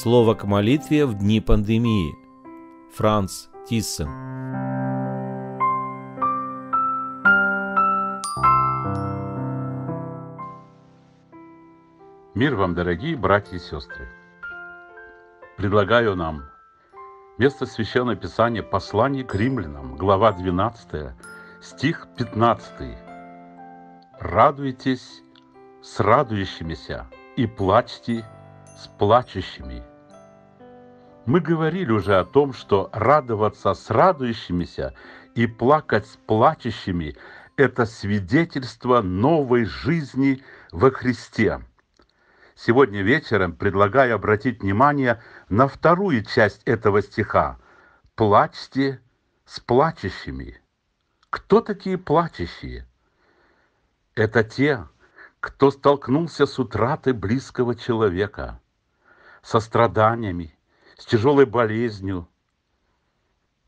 Слово к молитве в дни пандемии. Франц Тиссен. Мир вам, дорогие братья и сестры! Предлагаю нам место Священного Писания «Послание к римлянам», глава 12, стих 15. «Радуйтесь с радующимися и плачьте с плачущими. Мы говорили уже о том, что радоваться с радующимися и плакать с плачущими – это свидетельство новой жизни во Христе. Сегодня вечером предлагаю обратить внимание на вторую часть этого стиха «Плачьте с плачущими». Кто такие плачущие? Это те, кто столкнулся с утратой близкого человека – со страданиями, с тяжелой болезнью,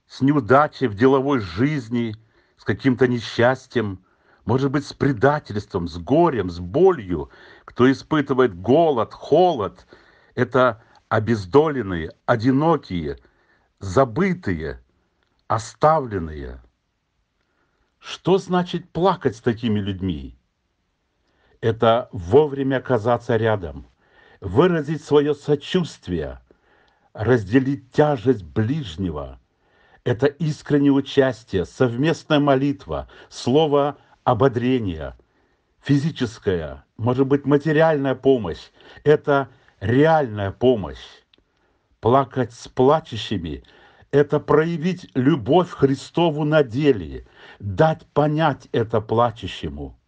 с неудачей в деловой жизни, с каким-то несчастьем, может быть, с предательством, с горем, с болью. Кто испытывает голод, холод, это обездоленные, одинокие, забытые, оставленные. Что значит плакать с такими людьми? Это вовремя оказаться рядом – выразить свое сочувствие, разделить тяжесть ближнего. Это искреннее участие, совместная молитва, слово ободрения, физическая, может быть, материальная помощь. Это реальная помощь. Плакать с плачущими – это проявить любовь Христову на деле, дать понять это плачущему.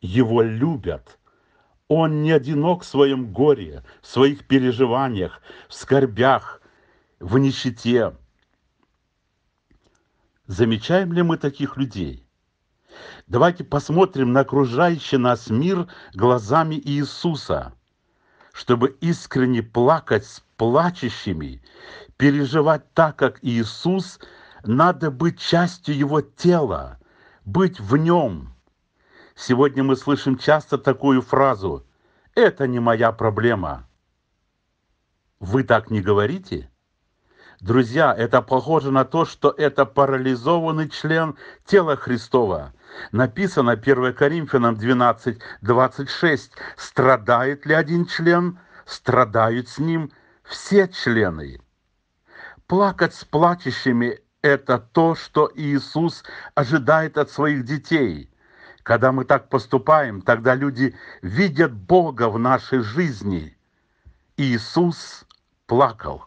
Его любят – он не одинок в своем горе, в своих переживаниях, в скорбях, в нищете. Замечаем ли мы таких людей? Давайте посмотрим на окружающий нас мир глазами Иисуса, чтобы искренне плакать с плачущими, переживать так, как Иисус, надо быть частью Его тела, быть в Нем – Сегодня мы слышим часто такую фразу «Это не моя проблема». Вы так не говорите? Друзья, это похоже на то, что это парализованный член тела Христова. Написано 1 Коринфянам 12, 26. Страдает ли один член, страдают с ним все члены. Плакать с плачущими – это то, что Иисус ожидает от своих детей. Когда мы так поступаем, тогда люди видят Бога в нашей жизни. Иисус плакал.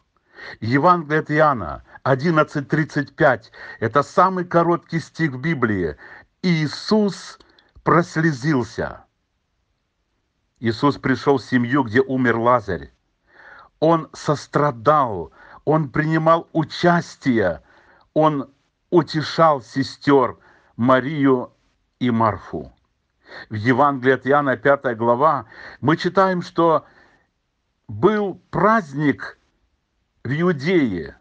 Евангелие от Иоанна 11.35 – это самый короткий стих в Библии. Иисус прослезился. Иисус пришел в семью, где умер Лазарь. Он сострадал, он принимал участие, он утешал сестер Марию и Марфу. В Евангелии от Иоанна 5 глава мы читаем, что был праздник в Иудее,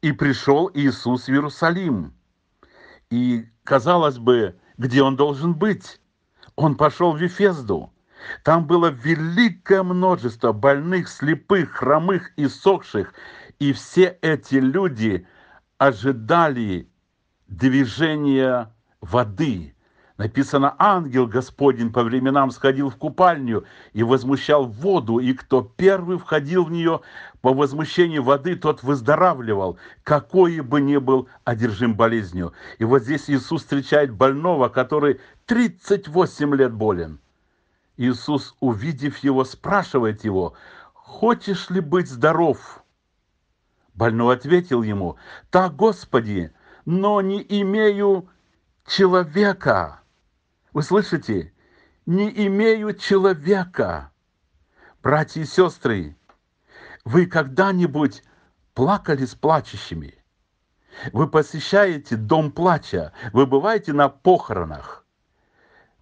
и пришел Иисус в Иерусалим. И, казалось бы, где он должен быть? Он пошел в Вифезду. Там было великое множество больных, слепых, хромых и сохших, и все эти люди ожидали движения воды, Написано, ангел Господень по временам сходил в купальню и возмущал воду, и кто первый входил в нее по возмущению воды, тот выздоравливал, какой бы ни был одержим болезнью. И вот здесь Иисус встречает больного, который 38 лет болен. Иисус, увидев его, спрашивает его, «Хочешь ли быть здоров?» Больной ответил ему, «Так, Господи, но не имею человека». Вы слышите? Не имеют человека. Братья и сестры, вы когда-нибудь плакали с плачущими? Вы посещаете дом плача, вы бываете на похоронах,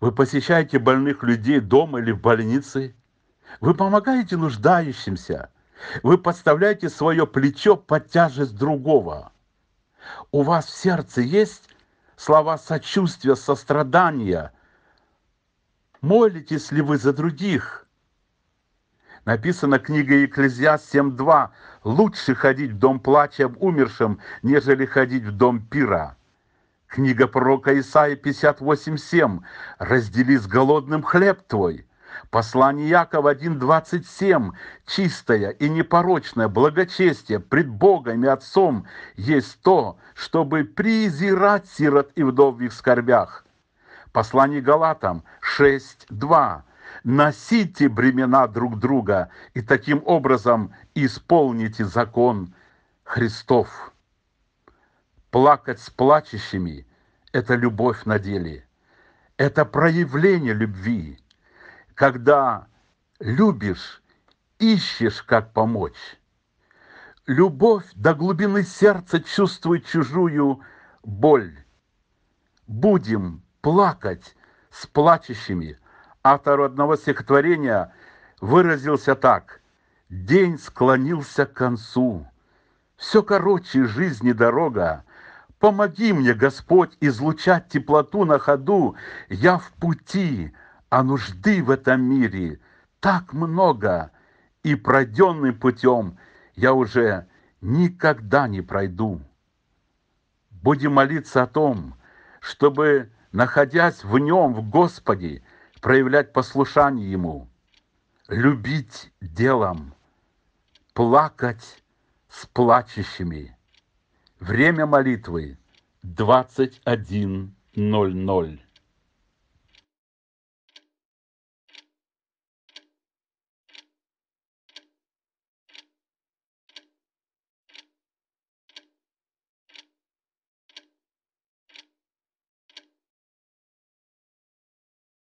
вы посещаете больных людей дома или в больнице, вы помогаете нуждающимся, вы подставляете свое плечо под тяжесть другого. У вас в сердце есть слова сочувствия, сострадания, Молитесь ли вы за других? Написано книга Екклезиаст 7.2. Лучше ходить в дом плача об умершем, нежели ходить в дом пира. Книга пророка Исаии 58.7. Раздели с голодным хлеб твой. Послание Якова 1.27. Чистое и непорочное благочестие пред Богом и Отцом есть то, чтобы презирать сирот и вдов в их скорбях. Послание Галатам 6.2. Носите бремена друг друга и таким образом исполните закон Христов. Плакать с плачущими – это любовь на деле. Это проявление любви, когда любишь, ищешь, как помочь. Любовь до глубины сердца чувствует чужую боль. Будем плакать с плачущими. Автор одного стихотворения выразился так. «День склонился к концу, все короче жизни дорога, Помоги мне, Господь, излучать теплоту на ходу. Я в пути, а нужды в этом мире так много, и пройденным путем я уже никогда не пройду. Будем молиться о том, чтобы находясь в Нем, в Господе, проявлять послушание Ему, любить делом, плакать с плачущими. Время молитвы 21.00.